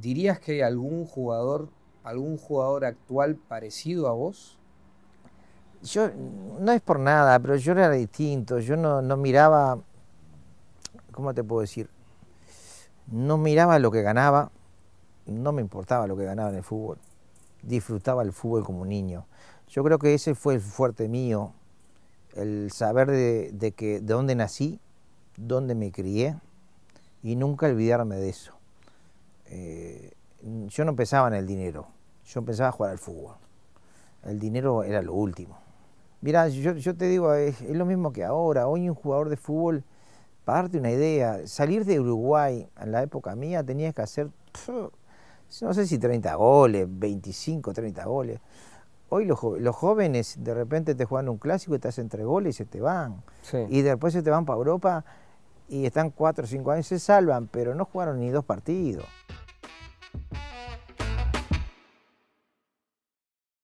¿dirías que hay algún jugador, algún jugador actual parecido a vos? Yo, no es por nada, pero yo era distinto, yo no, miraba, ¿cómo te puedo decir? No miraba lo que ganaba, no me importaba lo que ganaba en el fútbol, disfrutaba el fútbol como un niño. Yo creo que ese fue el fuerte mío, el saber de, de que, de dónde nací, dónde me crié y nunca olvidarme de eso yo no pensaba en el dinero, yo pensaba jugar al fútbol. El dinero era lo último. Mira, yo, te digo, es, lo mismo que ahora. Hoy un jugador de fútbol, parte una idea, salir de Uruguay en la época mía tenías que hacer, no sé si 30 goles, 25, 30 goles. Hoy los, jóvenes de repente te juegan un clásico y te hacen tres goles y se te van. Y después se te van para Europa y están cuatro o cinco años, se salvan, pero no jugaron ni dos partidos.